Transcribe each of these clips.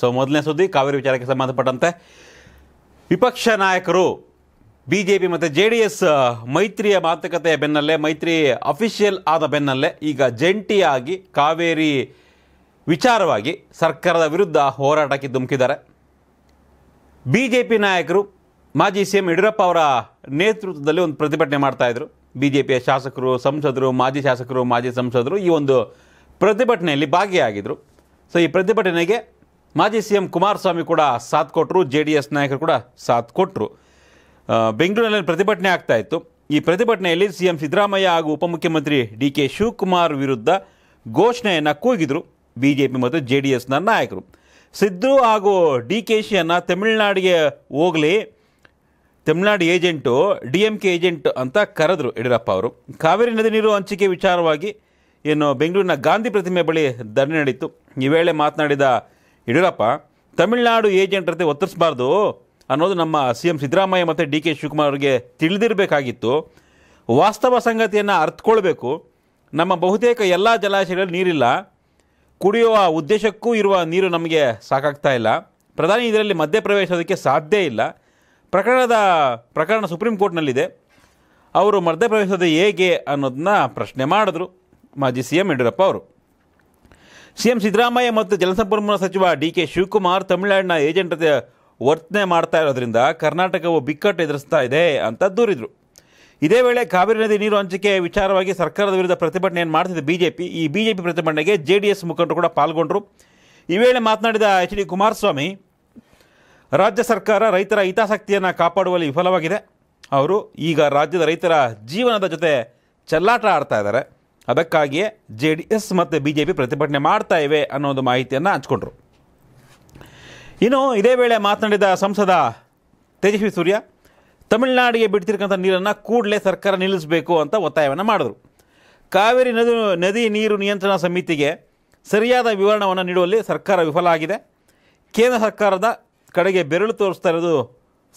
so ಮೊದಲನೇ ಸುದ್ದಿ ಕಾವೇರಿ ವಿಚಾರಕ್ಕೆ ಸಂಬಂಧಪಟ್ಟಂತೆ ವಿಪಕ್ಷ ನಾಯಕರು ಬಿ ಜೆ ಪಿ ಮತ್ತು ಜೆ ಡಿ ಎಸ್ ಮೈತ್ರಿಯ ಮಾತುಕತೆಯ ಬೆನ್ನಲ್ಲೇ ಮೈತ್ರಿ ಅಫಿಷಿಯಲ್ ಆದ ಬೆನ್ನಲ್ಲೇ ಈಗ ಜಂಟಿಯಾಗಿ ಕಾವೇರಿ ವಿಚಾರವಾಗಿ ಸರ್ಕಾರದ ವಿರುದ್ಧ ಹೋರಾಟಕ್ಕೆ ಧುಮುಕಿದ್ದಾರೆ ಬಿ ಜೆ ಪಿ ನಾಯಕರು ಮಾಜಿ ಸಿ ಎಂ ಯಡಿಯೂರಪ್ಪ ಅವರ ನೇತೃತ್ವದಲ್ಲಿ ಒಂದು ಪ್ರತಿಭಟನೆ ಮಾಡ್ತಾಯಿದ್ರು ಬಿ ಜೆ ಪಿಯ ಶಾಸಕರು ಸಂಸದರು ಮಾಜಿ ಶಾಸಕರು ಮಾಜಿ ಸಂಸದರು ಈ ಒಂದು ಪ್ರತಿಭಟನೆಯಲ್ಲಿ ಭಾಗಿಯಾಗಿದ್ದರು ಸೊ ಈ ಪ್ರತಿಭಟನೆಗೆ ಮಾಜಿ ಸಿ ಎಂ ಕುಮಾರಸ್ವಾಮಿ ಕೂಡ ಸಾಥ್ ಕೊಟ್ಟರು ಜೆ ಡಿ ಎಸ್ ನಾಯಕರು ಕೂಡ ಸಾಥ್ ಕೊಟ್ಟರು ಬೆಂಗಳೂರಿನಲ್ಲಿ ಪ್ರತಿಭಟನೆ ಆಗ್ತಾ ಇತ್ತು ಈ ಪ್ರತಿಭಟನೆಯಲ್ಲಿ ಸಿ ಎಂ ಸಿದ್ದರಾಮಯ್ಯ ಹಾಗೂ ಉಪಮುಖ್ಯಮಂತ್ರಿ ಡಿ ಕೆ ಶಿವಕುಮಾರ್ ವಿರುದ್ಧ ಘೋಷಣೆಯನ್ನು ಕೂಗಿದರು ಬಿ ಜೆ ಪಿ ಮತ್ತು ಜೆ ಡಿ ಎಸ್ನ ನಾಯಕರು ಸಿದ್ದು ಹಾಗೂ ಡಿ ಕೆ ಶಿಯನ್ನು ತಮಿಳುನಾಡಿಗೆ ಹೋಗಲಿ Tamil Nadu agent D M K agent ಅಂತ ಕರೆದ್ರು ಯಡಿಯೂರಪ್ಪ ಅವರು ಕಾವೇರಿ ನದಿ ನೀರು ಹಂಚಿಕೆ ವಿಚಾರವಾಗಿ ಏನು ಬೆಂಗಳೂರಿನ ಗಾಂಧಿ ಪ್ರತಿಮೆ ಬಳಿ ಧರಣಿ ನಡೆಯಿತು ಈ ವೇಳೆ ಮಾತನಾಡಿದ ಯಡಿಯೂರಪ್ಪ ತಮಿಳುನಾಡು ಜೊತೆ ಒತ್ತರಿಸಬಾರ್ದು ಅನ್ನೋದು ನಮ್ಮ ಸಿ ಎಂ ಸಿದ್ದರಾಮಯ್ಯ ಮತ್ತು ಡಿ ಕೆ ಶಿವಕುಮಾರ್ ಅವರಿಗೆ ತಿಳಿದಿರಬೇಕಾಗಿತ್ತು ವಾಸ್ತವ ಸಂಗತಿಯನ್ನು ಅರ್ಥಕೊಳ್ಬೇಕು ನಮ್ಮ ಬಹುತೇಕ ಎಲ್ಲ ಜಲಾಶಯಗಳಲ್ಲಿ ನೀರಿಲ್ಲ ಕುಡಿಯುವ ಉದ್ದೇಶಕ್ಕೂ ಇರುವ ನೀರು ನಮಗೆ ಸಾಕಾಗ್ತಾ ಇಲ್ಲ ಪ್ರಧಾನಿ ಇದರಲ್ಲಿ ಮಧ್ಯಪ್ರವೇಶೋದಕ್ಕೆ ಸಾಧ್ಯ ಇಲ್ಲ ಪ್ರಕರಣದ ಪ್ರಕರಣ ಸುಪ್ರೀಂ ಕೋರ್ಟ್ನಲ್ಲಿದೆ ಅವರು ಮಧ್ಯಪ್ರವೇಶದ ಹೇಗೆ ಅನ್ನೋದನ್ನ ಪ್ರಶ್ನೆ ಮಾಡಿದ್ರು ಮಾಜಿ ಸಿ ಎಂ ಯಡಿಯೂರಪ್ಪ ಅವರು ಸಿಎಂ ಸಿದ್ದರಾಮಯ್ಯ ಮತ್ತು ಜಲಸಂಪನ್ಮೂಲ ಸಚಿವ ಡಿ ಕೆ ಶಿವಕುಮಾರ್ ತಮಿಳುನಾಡಿನ ಏಜೆಂಟ್ ವರ್ತನೆ ಮಾಡ್ತಾ ಇರೋದ್ರಿಂದ ಕರ್ನಾಟಕವು ಬಿಕ್ಕಟ್ಟು ಎದುರಿಸ್ತಾ ಇದೆ ಅಂತ ದೂರಿದರು ಇದೇ ವೇಳೆ ಕಾವೇರಿ ನದಿ ನೀರು ಹಂಚಿಕೆ ವಿಚಾರವಾಗಿ ಸರ್ಕಾರದ ವಿರುದ್ಧ ಪ್ರತಿಭಟನೆಯನ್ನು ಮಾಡ್ತಿದ್ದ ಬಿಜೆಪಿ ಈ ಬಿಜೆಪಿ ಪ್ರತಿಭಟನೆಗೆ ಜೆ ಡಿ ಎಸ್ ಮುಖಂಡರು ಕೂಡ ಪಾಲ್ಗೊಂಡರು ಈ ವೇಳೆ ಮಾತನಾಡಿದ ಎಚ್ ಡಿ ಕುಮಾರಸ್ವಾಮಿ ರಾಜ್ಯ ಸರ್ಕಾರ ರೈತರ ಹಿತಾಸಕ್ತಿಯನ್ನು ಕಾಪಾಡುವಲ್ಲಿ ವಿಫಲವಾಗಿದೆ ಅವರು ಈಗ ರಾಜ್ಯದ ರೈತರ ಜೀವನದ ಜೊತೆ ಚೆಲ್ಲಾಟ ಆಡ್ತಾ ಇದ್ದಾರೆ ಅದಕ್ಕಾಗಿಯೇ ಜೆ ಡಿ ಎಸ್ ಮತ್ತು ಬಿ ಜೆ ಪಿ ಪ್ರತಿಭಟನೆ ಮಾಡ್ತಾ ಇವೆ ಅನ್ನೋ ಒಂದು ಮಾಹಿತಿಯನ್ನು ಹಂಚ್ಕೊಂಡ್ರು ಇನ್ನು ಇದೇ ವೇಳೆ ಮಾತನಾಡಿದ ಸಂಸದ ತೇಜಸ್ವಿ ಸೂರ್ಯ ತಮಿಳುನಾಡಿಗೆ ಬಿಡ್ತಿರ್ತಕ್ಕಂಥ ನೀರನ್ನು ಕೂಡಲೇ ಸರ್ಕಾರ ನಿಲ್ಲಿಸಬೇಕು ಅಂತ ಒತ್ತಾಯವನ್ನು ಮಾಡಿದ್ರು ಕಾವೇರಿ ನದಿ ನದಿ ನೀರು ನಿಯಂತ್ರಣ ಸಮಿತಿಗೆ ಸರಿಯಾದ ವಿವರಣವನ್ನು ನೀಡುವಲ್ಲಿ ಸರ್ಕಾರ ವಿಫಲ ಆಗಿದೆ ಕೇಂದ್ರ ಸರ್ಕಾರದ ಕಡೆಗೆ ಬೆರಳು ತೋರಿಸ್ತಾ ಇರೋದು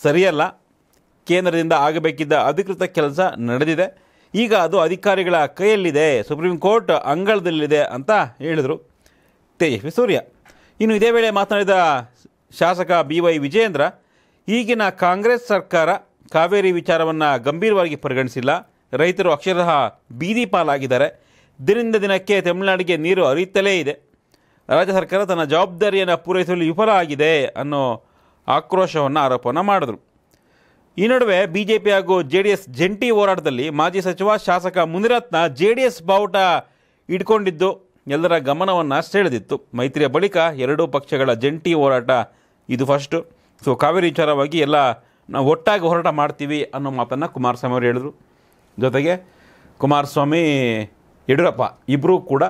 ಸರಿಯಲ್ಲ ಕೇಂದ್ರದಿಂದ ಆಗಬೇಕಿದ್ದ ಅಧಿಕೃತ ಕೆಲಸ ನಡೆದಿದೆ ಈಗ ಅದು ಅಧಿಕಾರಿಗಳ ಕೈಯಲ್ಲಿದೆ ಸುಪ್ರೀಂ ಕೋರ್ಟ್ ಅಂಗಳದಲ್ಲಿದೆ ಅಂತ ಹೇಳಿದರು ತೇಜಸ್ವಿ ಸೂರ್ಯ ಇನ್ನು ಇದೇ ವೇಳೆ ಮಾತನಾಡಿದ ಶಾಸಕ ಬಿ ವೈ ವಿಜಯೇಂದ್ರ ಈಗಿನ ಕಾಂಗ್ರೆಸ್ ಸರ್ಕಾರ ಕಾವೇರಿ ವಿಚಾರವನ್ನು ಗಂಭೀರವಾಗಿ ಪರಿಗಣಿಸಿಲ್ಲ ರೈತರು ಅಕ್ಷರಶಃ ಬೀದಿ ಪಾಲಾಗಿದ್ದಾರೆ ದಿನದಿಂದ ದಿನಕ್ಕೆ ತಮಿಳುನಾಡಿಗೆ ನೀರು ಅರಿಯುತ್ತಲೇ ಇದೆ ರಾಜ್ಯ ಸರ್ಕಾರ ತನ್ನ ಜವಾಬ್ದಾರಿಯನ್ನು ಪೂರೈಸಲು ವಿಫಲ ಆಗಿದೆ ಅನ್ನೋ ಆಕ್ರೋಶವನ್ನು ಆರೋಪವನ್ನು ಮಾಡಿದರು ಈ ನಡುವೆ ಬಿಜೆಪಿ ಹಾಗೂ ಎಸ್ ಜಂಟಿ ಹೋರಾಟದಲ್ಲಿ ಮಾಜಿ ಸಚಿವ ಶಾಸಕ ಮುನಿರತ್ನ ಜೆ ಡಿ ಎಸ್ ಬಾವುಟ ಇಟ್ಕೊಂಡಿದ್ದು ಎಲ್ಲರ ಗಮನವನ್ನು ಸೆಳೆದಿತ್ತು ಮೈತ್ರಿಯ ಬಳಿಕ ಎರಡೂ ಪಕ್ಷಗಳ ಜಂಟಿ ಹೋರಾಟ ಇದು ಫಸ್ಟು ಸೊ ಕಾವೇರಿ ವಿಚಾರವಾಗಿ ಎಲ್ಲ ನಾವು ಒಟ್ಟಾಗಿ ಹೋರಾಟ ಮಾಡ್ತೀವಿ ಅನ್ನೋ ಮಾತನ್ನು ಕುಮಾರಸ್ವಾಮಿ ಅವರು ಹೇಳಿದರು ಜೊತೆಗೆ ಕುಮಾರಸ್ವಾಮಿ ಯಡಿಯೂರಪ್ಪ ಇಬ್ಬರೂ ಕೂಡ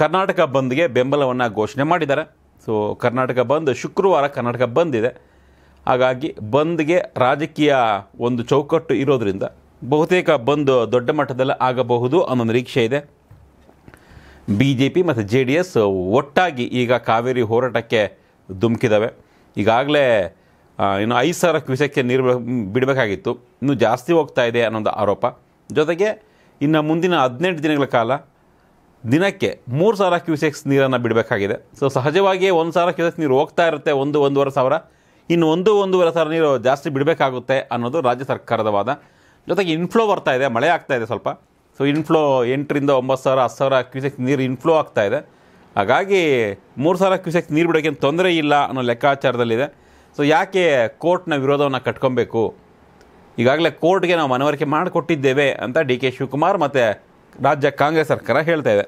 ಕರ್ನಾಟಕ ಬಂದ್ಗೆ ಬೆಂಬಲವನ್ನು ಘೋಷಣೆ ಮಾಡಿದ್ದಾರೆ ಸೊ ಕರ್ನಾಟಕ ಬಂದ್ ಶುಕ್ರವಾರ ಕರ್ನಾಟಕ ಬಂದಿದೆ ಹಾಗಾಗಿ ಬಂದ್ಗೆ ರಾಜಕೀಯ ಒಂದು ಚೌಕಟ್ಟು ಇರೋದರಿಂದ ಬಹುತೇಕ ಬಂದ್ ದೊಡ್ಡ ಮಟ್ಟದಲ್ಲಿ ಆಗಬಹುದು ಅನ್ನೋ ನಿರೀಕ್ಷೆ ಇದೆ ಬಿ ಜೆ ಪಿ ಮತ್ತು ಜೆ ಡಿ ಎಸ್ ಒಟ್ಟಾಗಿ ಈಗ ಕಾವೇರಿ ಹೋರಾಟಕ್ಕೆ ಧುಮುಕಿದ್ದಾವೆ ಈಗಾಗಲೇ ಇನ್ನು ಐದು ಸಾವಿರ ಕ್ಯೂಸೆಕ್ಗೆ ನೀರು ಬಿಡಬೇಕಾಗಿತ್ತು ಇನ್ನೂ ಜಾಸ್ತಿ ಹೋಗ್ತಾ ಇದೆ ಅನ್ನೋದು ಆರೋಪ ಜೊತೆಗೆ ಇನ್ನು ಮುಂದಿನ ಹದಿನೆಂಟು ದಿನಗಳ ಕಾಲ ದಿನಕ್ಕೆ ಮೂರು ಸಾವಿರ ಕ್ಯೂಸೆಕ್ಸ್ ನೀರನ್ನು ಬಿಡಬೇಕಾಗಿದೆ ಸೊ ಸಹಜವಾಗಿಯೇ ಒಂದು ಸಾವಿರ ಕ್ಯೂಸೆಕ್ಸ್ ನೀರು ಹೋಗ್ತಾ ಇರುತ್ತೆ ಒಂದು ಒಂದೂವರೆ ಸಾವಿರ ಇನ್ನು ಒಂದು ಒಂದೂವರೆ ಸಾವಿರ ನೀರು ಜಾಸ್ತಿ ಬಿಡಬೇಕಾಗುತ್ತೆ ಅನ್ನೋದು ರಾಜ್ಯ ಸರ್ಕಾರದ ವಾದ ಜೊತೆಗೆ ಇನ್ಫ್ಲೋ ಬರ್ತಾ ಇದೆ ಮಳೆ ಆಗ್ತಾ ಇದೆ ಸ್ವಲ್ಪ ಸೊ ಇನ್ಫ್ಲೋ ಎಂಟರಿಂದ ಒಂಬತ್ತು ಸಾವಿರ ಹತ್ತು ಸಾವಿರ ಕ್ಯೂಸೆಕ್ ನೀರು ಇನ್ಫ್ಲೋ ಆಗ್ತಾ ಇದೆ ಹಾಗಾಗಿ ಮೂರು ಸಾವಿರ ಕ್ಯೂಸೆಕ್ ನೀರು ಬಿಡೋಕ್ಕೇನು ತೊಂದರೆ ಇಲ್ಲ ಅನ್ನೋ ಲೆಕ್ಕಾಚಾರದಲ್ಲಿದೆ ಸೊ ಯಾಕೆ ಕೋರ್ಟ್ನ ವಿರೋಧವನ್ನು ಕಟ್ಕೊಬೇಕು ಈಗಾಗಲೇ ಕೋರ್ಟ್ಗೆ ನಾವು ಮನವರಿಕೆ ಮಾಡಿಕೊಟ್ಟಿದ್ದೇವೆ ಅಂತ ಡಿ ಕೆ ಶಿವಕುಮಾರ್ ಮತ್ತು ರಾಜ್ಯ ಕಾಂಗ್ರೆಸ್ ಸರ್ಕಾರ ಹೇಳ್ತಾ ಇದೆ